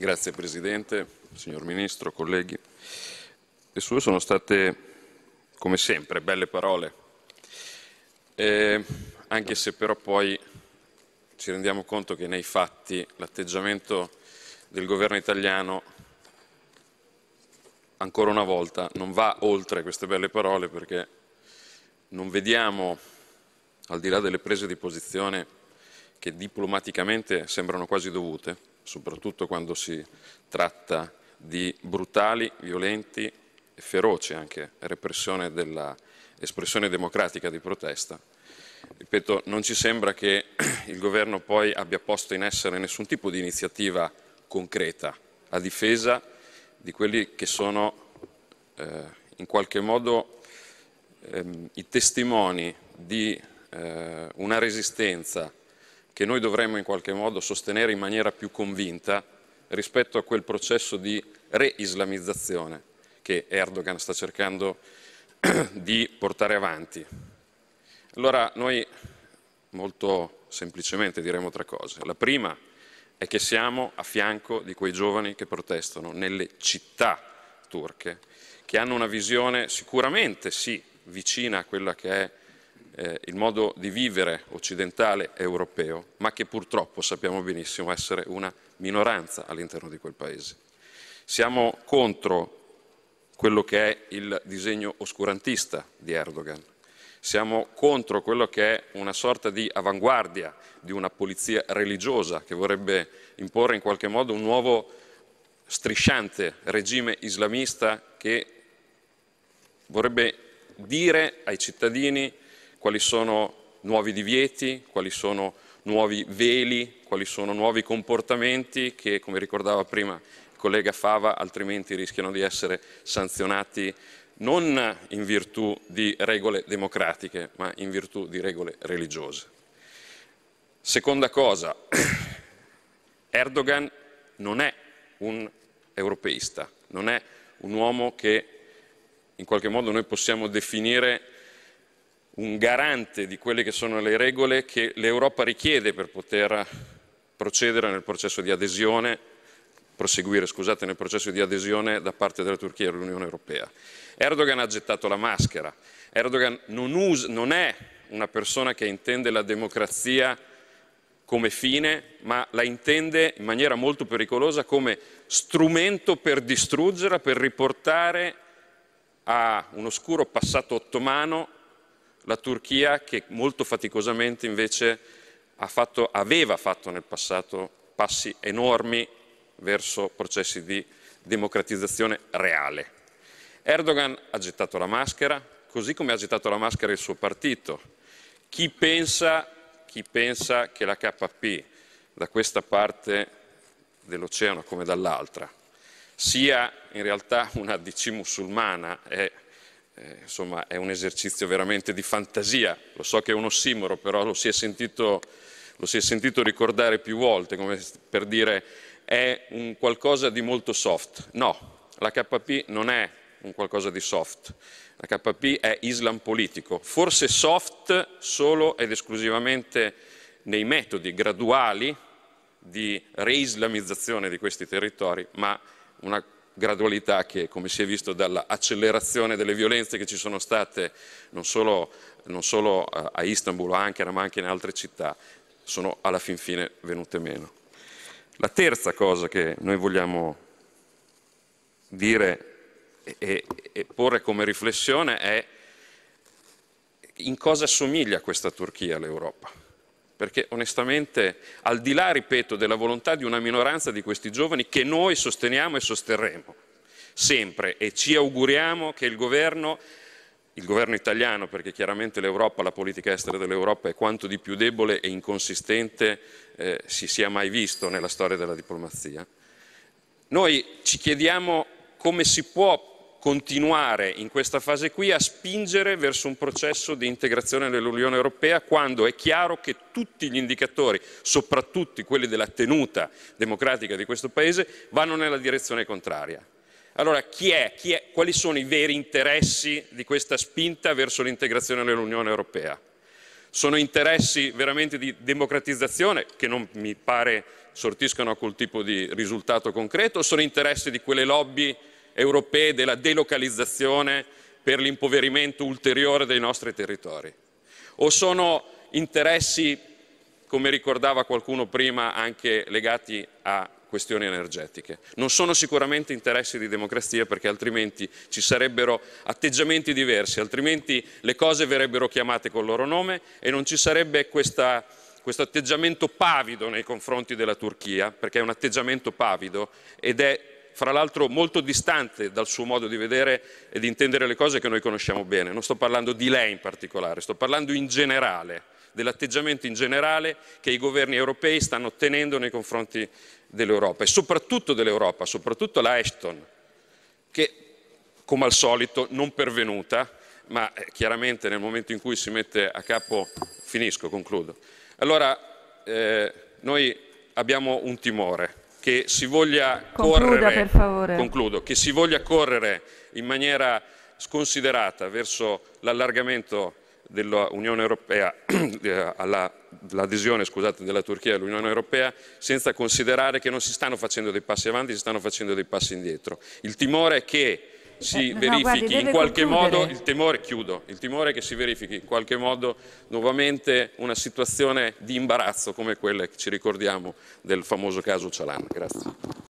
Grazie Presidente, signor Ministro, colleghi. Le sue sono state, come sempre, belle parole, eh, anche se però poi ci rendiamo conto che nei fatti l'atteggiamento del governo italiano ancora una volta non va oltre queste belle parole perché non vediamo, al di là delle prese di posizione che diplomaticamente sembrano quasi dovute, soprattutto quando si tratta di brutali, violenti e feroci anche repressione dell'espressione democratica di protesta. Ripeto, non ci sembra che il governo poi abbia posto in essere nessun tipo di iniziativa concreta a difesa di quelli che sono eh, in qualche modo ehm, i testimoni di eh, una resistenza che noi dovremmo in qualche modo sostenere in maniera più convinta rispetto a quel processo di re-islamizzazione che Erdogan sta cercando di portare avanti. Allora noi molto semplicemente diremo tre cose. La prima è che siamo a fianco di quei giovani che protestano nelle città turche, che hanno una visione sicuramente sì vicina a quella che è eh, il modo di vivere occidentale europeo, ma che purtroppo sappiamo benissimo essere una minoranza all'interno di quel paese. Siamo contro quello che è il disegno oscurantista di Erdogan, siamo contro quello che è una sorta di avanguardia di una polizia religiosa che vorrebbe imporre in qualche modo un nuovo strisciante regime islamista che vorrebbe dire ai cittadini quali sono nuovi divieti, quali sono nuovi veli, quali sono nuovi comportamenti che, come ricordava prima il collega Fava, altrimenti rischiano di essere sanzionati non in virtù di regole democratiche, ma in virtù di regole religiose. Seconda cosa, Erdogan non è un europeista, non è un uomo che in qualche modo noi possiamo definire un garante di quelle che sono le regole che l'Europa richiede per poter procedere nel processo di adesione, proseguire scusate, nel processo di adesione da parte della Turchia all'Unione Europea. Erdogan ha gettato la maschera, Erdogan non, usa, non è una persona che intende la democrazia come fine, ma la intende in maniera molto pericolosa come strumento per distruggerla, per riportare a un oscuro passato ottomano la Turchia che molto faticosamente invece fatto, aveva fatto nel passato passi enormi verso processi di democratizzazione reale. Erdogan ha gettato la maschera, così come ha gettato la maschera il suo partito. Chi pensa, chi pensa che la KP da questa parte dell'oceano come dall'altra sia in realtà una DC musulmana è eh, insomma è un esercizio veramente di fantasia, lo so che è un ossimoro, però lo si è sentito, si è sentito ricordare più volte, come per dire è un qualcosa di molto soft. No, la KP non è un qualcosa di soft. La KP è Islam politico, forse soft solo ed esclusivamente nei metodi graduali di reislamizzazione di questi territori, ma una gradualità che, come si è visto dall'accelerazione delle violenze che ci sono state non solo, non solo eh, a Istanbul, a Ankara, ma anche in altre città, sono alla fin fine venute meno. La terza cosa che noi vogliamo dire e, e porre come riflessione è in cosa assomiglia questa Turchia all'Europa perché onestamente al di là, ripeto, della volontà di una minoranza di questi giovani che noi sosteniamo e sosterremo sempre e ci auguriamo che il governo, il governo italiano, perché chiaramente l'Europa, la politica estera dell'Europa è quanto di più debole e inconsistente eh, si sia mai visto nella storia della diplomazia, noi ci chiediamo come si può continuare in questa fase qui a spingere verso un processo di integrazione nell'Unione Europea quando è chiaro che tutti gli indicatori, soprattutto quelli della tenuta democratica di questo Paese, vanno nella direzione contraria. Allora, chi è, chi è, quali sono i veri interessi di questa spinta verso l'integrazione nell'Unione Europea? Sono interessi veramente di democratizzazione, che non mi pare sortiscano a quel tipo di risultato concreto, o sono interessi di quelle lobby europee della delocalizzazione per l'impoverimento ulteriore dei nostri territori? O sono interessi, come ricordava qualcuno prima, anche legati a questioni energetiche. Non sono sicuramente interessi di democrazia perché altrimenti ci sarebbero atteggiamenti diversi, altrimenti le cose verrebbero chiamate col loro nome e non ci sarebbe questa, questo atteggiamento pavido nei confronti della Turchia, perché è un atteggiamento pavido ed è fra l'altro molto distante dal suo modo di vedere e di intendere le cose che noi conosciamo bene. Non sto parlando di lei in particolare, sto parlando in generale, dell'atteggiamento in generale che i governi europei stanno tenendo nei confronti dell'Europa e soprattutto dell'Europa, soprattutto la Ashton, che come al solito non pervenuta, ma eh, chiaramente nel momento in cui si mette a capo, finisco, concludo. Allora, eh, noi abbiamo un timore, che si voglia Concluda, correre, concludo, che si voglia correre in maniera sconsiderata verso l'allargamento dell'Unione Europea, eh, all'adesione scusate, della Turchia all'Unione Europea, senza considerare che non si stanno facendo dei passi avanti, si stanno facendo dei passi indietro. Il timore è che si eh, no, verifichi guardi, in qualche concludere. modo il timore, chiudo, il timore che si verifichi in qualche modo nuovamente una situazione di imbarazzo come quella che ci ricordiamo del famoso caso Cialan. Grazie.